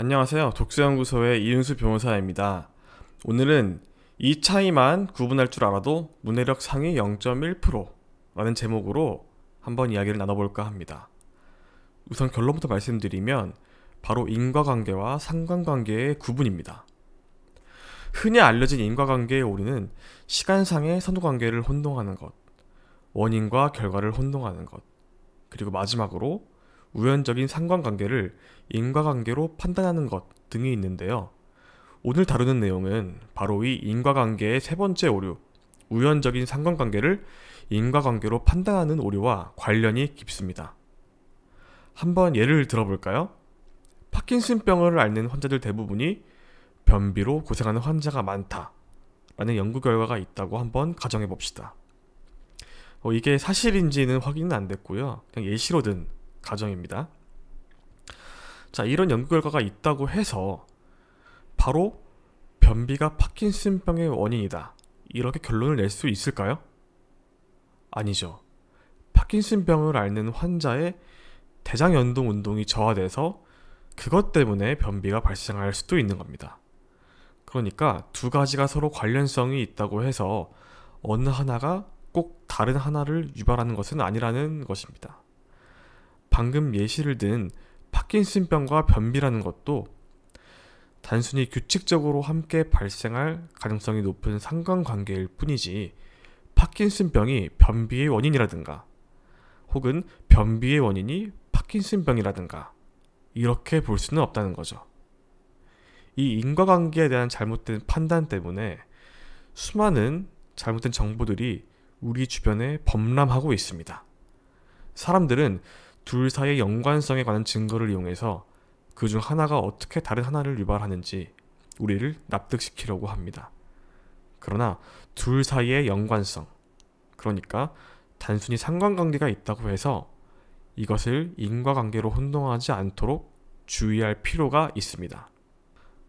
안녕하세요. 독서연구소의 이윤수 변호사입니다. 오늘은 이 차이만 구분할 줄 알아도 문해력 상위 0.1%라는 제목으로 한번 이야기를 나눠볼까 합니다. 우선 결론부터 말씀드리면 바로 인과관계와 상관관계의 구분입니다. 흔히 알려진 인과관계의 오류는 시간상의 선후관계를 혼동하는 것, 원인과 결과를 혼동하는 것, 그리고 마지막으로 우연적인 상관관계를 인과관계로 판단하는 것 등이 있는데요. 오늘 다루는 내용은 바로 이 인과관계의 세 번째 오류, 우연적인 상관관계를 인과관계로 판단하는 오류와 관련이 깊습니다. 한번 예를 들어볼까요? 파킨슨병을 앓는 환자들 대부분이 변비로 고생하는 환자가 많다. 라는 연구 결과가 있다고 한번 가정해 봅시다. 어, 이게 사실인지는 확인은 안 됐고요. 그냥 예시로 든 가정입니다. 자, 이런 연구 결과가 있다고 해서 바로 변비가 파킨슨병의 원인이다. 이렇게 결론을 낼 수 있을까요? 아니죠. 파킨슨병을 앓는 환자의 대장 연동 운동이 저하돼서 그것 때문에 변비가 발생할 수도 있는 겁니다. 그러니까 두 가지가 서로 관련성이 있다고 해서 어느 하나가 꼭 다른 하나를 유발하는 것은 아니라는 것입니다. 방금 예시를 든 파킨슨병과 변비라는 것도 단순히 규칙적으로 함께 발생할 가능성이 높은 상관관계일 뿐이지 파킨슨병이 변비의 원인이라든가 혹은 변비의 원인이 파킨슨병이라든가 이렇게 볼 수는 없다는 거죠. 이 인과관계에 대한 잘못된 판단 때문에 수많은 잘못된 정보들이 우리 주변에 범람하고 있습니다. 사람들은 둘 사이의 연관성에 관한 증거를 이용해서 그 중 하나가 어떻게 다른 하나를 유발하는지 우리를 납득시키려고 합니다. 그러나 둘 사이의 연관성, 그러니까 단순히 상관관계가 있다고 해서 이것을 인과관계로 혼동하지 않도록 주의할 필요가 있습니다.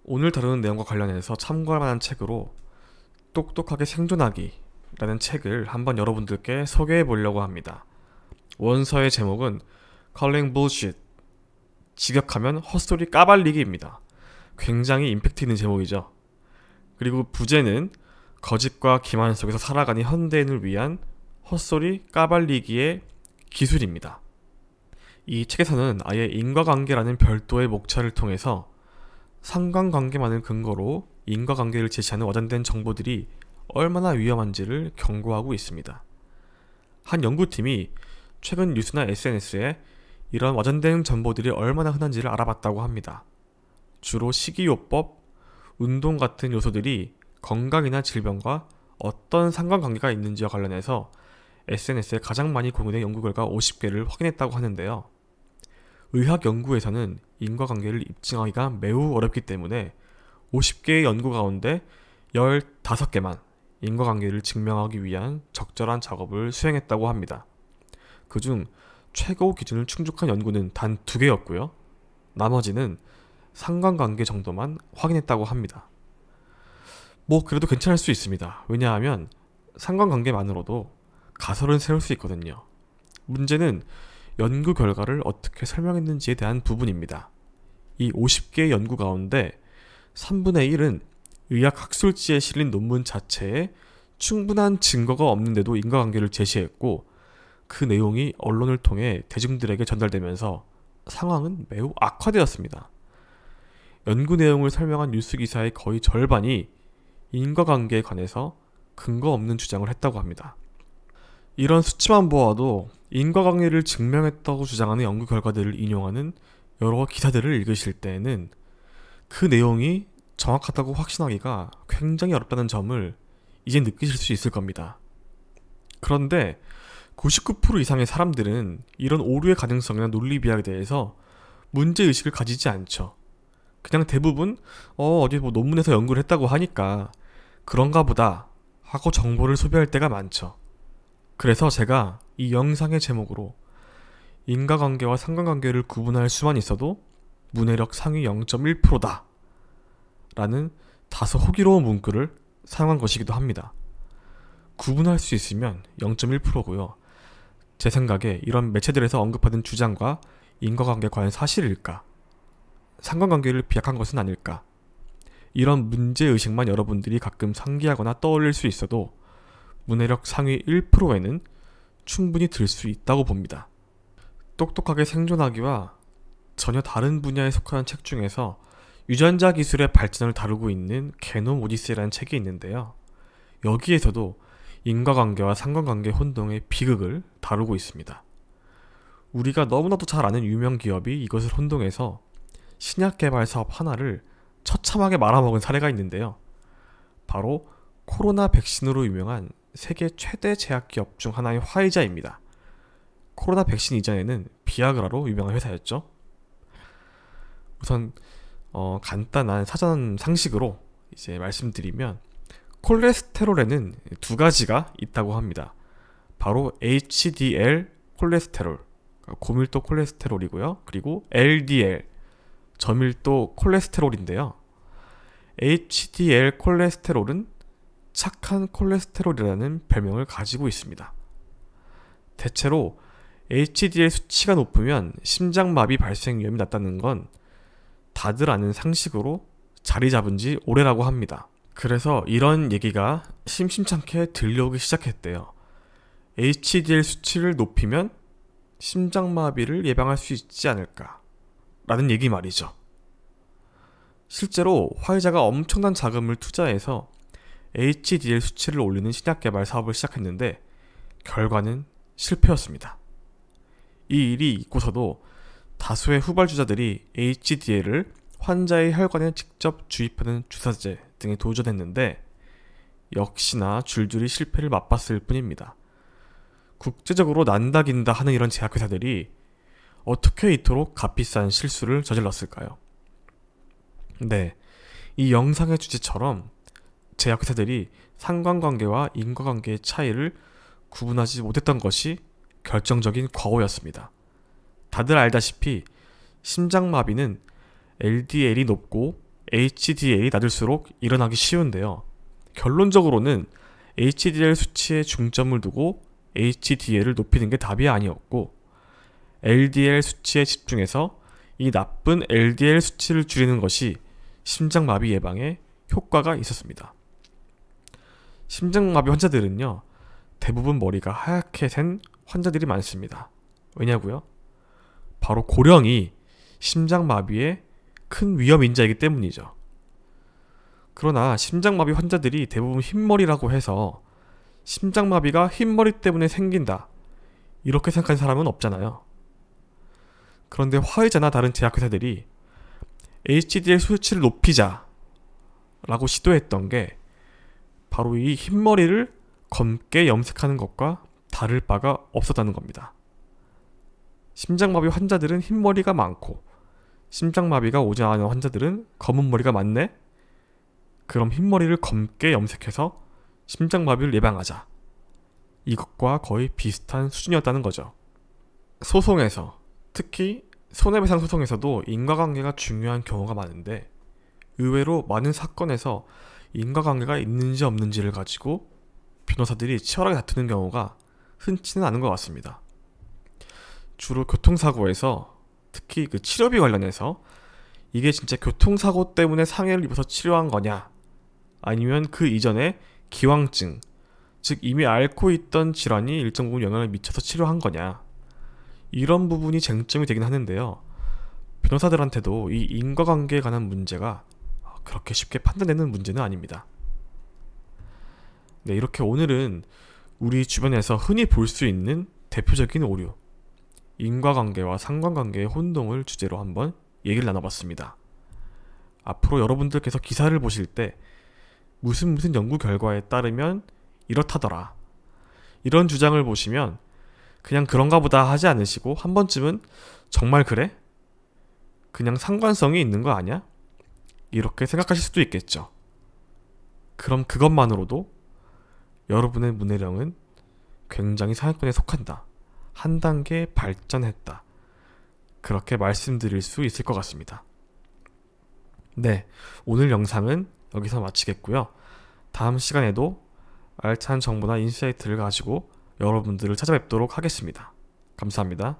오늘 다루는 내용과 관련해서 참고할 만한 책으로 똑똑하게 생존하기라는 책을 한번 여러분들께 소개해 보려고 합니다. 원서의 제목은 calling bullshit. 직역하면 헛소리 까발리기입니다. 굉장히 임팩트 있는 제목이죠. 그리고 부제는 거짓과 기만 속에서 살아가는 현대인을 위한 헛소리 까발리기의 기술입니다. 이 책에서는 아예 인과관계라는 별도의 목차를 통해서 상관관계만을 근거로 인과관계를 제시하는 와전된 정보들이 얼마나 위험한지를 경고하고 있습니다. 한 연구팀이 최근 뉴스나 SNS에 이런 와전된 정보들이 얼마나 흔한지를 알아봤다고 합니다. 주로 식이요법, 운동 같은 요소들이 건강이나 질병과 어떤 상관관계가 있는지와 관련해서 SNS에 가장 많이 공유된 연구 결과 50개를 확인했다고 하는데요. 의학 연구에서는 인과관계를 입증하기가 매우 어렵기 때문에 50개의 연구 가운데 15개만 인과관계를 증명하기 위한 적절한 작업을 수행했다고 합니다. 그중 최고 기준을 충족한 연구는 단 두 개였고요. 나머지는 상관관계 정도만 확인했다고 합니다. 뭐 그래도 괜찮을 수 있습니다. 왜냐하면 상관관계만으로도 가설은 세울 수 있거든요. 문제는 연구 결과를 어떻게 설명했는지에 대한 부분입니다. 이 50개의 연구 가운데 3분의 1은 의학 학술지에 실린 논문 자체에 충분한 증거가 없는데도 인과관계를 제시했고 그 내용이 언론을 통해 대중들에게 전달되면서 상황은 매우 악화되었습니다. 연구 내용을 설명한 뉴스 기사의 거의 절반이 인과관계에 관해서 근거 없는 주장을 했다고 합니다. 이런 수치만 보아도 인과관계를 증명했다고 주장하는 연구 결과들을 인용하는 여러 기사들을 읽으실 때에는 그 내용이 정확하다고 확신하기가 굉장히 어렵다는 점을 이제 느끼실 수 있을 겁니다. 그런데 99% 이상의 사람들은 이런 오류의 가능성이나 논리비약에 대해서 문제의식을 가지지 않죠. 그냥 대부분 어, 어디 뭐 논문에서 연구를 했다고 하니까 그런가 보다 하고 정보를 소비할 때가 많죠. 그래서 제가 이 영상의 제목으로 인과관계와 상관관계를 구분할 수만 있어도 문해력 상위 0.1%다 라는 다소 호기로운 문구를 사용한 것이기도 합니다. 구분할 수 있으면 0.1%고요. 제 생각에 이런 매체들에서 언급하는 주장과 인과관계 과연 사실일까? 상관관계를 비약한 것은 아닐까? 이런 문제의식만 여러분들이 가끔 상기하거나 떠올릴 수 있어도 문해력 상위 1%에는 충분히 들 수 있다고 봅니다. 똑똑하게 생존하기와 전혀 다른 분야에 속하는책 중에서 유전자 기술의 발전을 다루고 있는 개놈 오디세이라는 책이 있는데요. 여기에서도 인과관계와 상관관계 혼동의 비극을 다루고 있습니다. 우리가 너무나도 잘 아는 유명 기업이 이것을 혼동해서 신약 개발 사업 하나를 처참하게 말아먹은 사례가 있는데요. 바로 코로나 백신으로 유명한 세계 최대 제약 기업 중 하나의 화이자입니다. 코로나 백신 이전에는 비아그라로 유명한 회사였죠. 우선 어, 간단한 사전 상식으로 이제 말씀드리면 콜레스테롤에는 두 가지가 있다고 합니다. 바로 HDL 콜레스테롤, 고밀도 콜레스테롤이고요. 그리고 LDL, 저밀도 콜레스테롤인데요. HDL 콜레스테롤은 착한 콜레스테롤이라는 별명을 가지고 있습니다. 대체로 HDL 수치가 높으면 심장마비 발생 위험이 낮다는 건 다들 아는 상식으로 자리 잡은 지 오래라고 합니다. 그래서 이런 얘기가 심심찮게 들려오기 시작했대요. HDL 수치를 높이면 심장마비를 예방할 수 있지 않을까 라는 얘기 말이죠. 실제로 화이자가 엄청난 자금을 투자해서 HDL 수치를 올리는 신약 개발 사업을 시작했는데 결과는 실패였습니다. 이 일이 있고서도 다수의 후발주자들이 HDL을 환자의 혈관에 직접 주입하는 주사제 등에 도전했는데 역시나 줄줄이 실패를 맛봤을 뿐입니다. 국제적으로 난다긴다 하는 이런 제약회사들이 어떻게 이토록 값비싼 실수를 저질렀을까요? 네, 이 영상의 주제처럼 제약회사들이 상관관계와 인과관계의 차이를 구분하지 못했던 것이 결정적인 과오였습니다. 다들 알다시피 심장마비는 LDL이 높고 HDL이 낮을수록 일어나기 쉬운데요. 결론적으로는 HDL 수치에 중점을 두고 HDL을 높이는 게 답이 아니었고 LDL 수치에 집중해서 이 나쁜 LDL 수치를 줄이는 것이 심장마비 예방에 효과가 있었습니다. 심장마비 환자들은요, 대부분 머리가 하얗게 된 환자들이 많습니다. 왜냐고요? 바로 고령이 심장마비의 큰 위험 인자이기 때문이죠. 그러나 심장마비 환자들이 대부분 흰머리라고 해서 심장마비가 흰머리 때문에 생긴다. 이렇게 생각한 사람은 없잖아요. 그런데 화이자나 다른 제약회사들이 HDL 수치를 높이자 라고 시도했던 게 바로 이 흰머리를 검게 염색하는 것과 다를 바가 없었다는 겁니다. 심장마비 환자들은 흰머리가 많고 심장마비가 오지 않은 환자들은 검은 머리가 많네? 그럼 흰머리를 검게 염색해서 심장마비를 예방하자. 이것과 거의 비슷한 수준이었다는 거죠. 소송에서, 특히 손해배상 소송에서도 인과관계가 중요한 경우가 많은데, 의외로 많은 사건에서 인과관계가 있는지 없는지를 가지고 변호사들이 치열하게 다투는 경우가 흔치는 않은 것 같습니다. 주로 교통사고에서 특히 그 치료비 관련해서 이게 진짜 교통사고 때문에 상해를 입어서 치료한 거냐 아니면 그 이전에 기왕증, 즉 이미 앓고 있던 질환이 일정 부분 영향을 미쳐서 치료한 거냐 이런 부분이 쟁점이 되긴 하는데요. 변호사들한테도 이 인과관계에 관한 문제가 그렇게 쉽게 판단되는 문제는 아닙니다. 네, 이렇게 오늘은 우리 주변에서 흔히 볼 수 있는 대표적인 오류, 인과관계와 상관관계의 혼동을 주제로 한번 얘기를 나눠봤습니다. 앞으로 여러분들께서 기사를 보실 때 무슨 무슨 연구 결과에 따르면 이렇다더라. 이런 주장을 보시면 그냥 그런가 보다 하지 않으시고 한 번쯤은 정말 그래? 그냥 상관성이 있는 거 아니야? 이렇게 생각하실 수도 있겠죠. 그럼 그것만으로도 여러분의 문해령은 굉장히 상위권에 속한다. 한 단계 발전했다. 그렇게 말씀드릴 수 있을 것 같습니다. 네, 오늘 영상은 여기서 마치겠고요. 다음 시간에도 알찬 정보나 인사이트를 가지고 여러분들을 찾아뵙도록 하겠습니다. 감사합니다.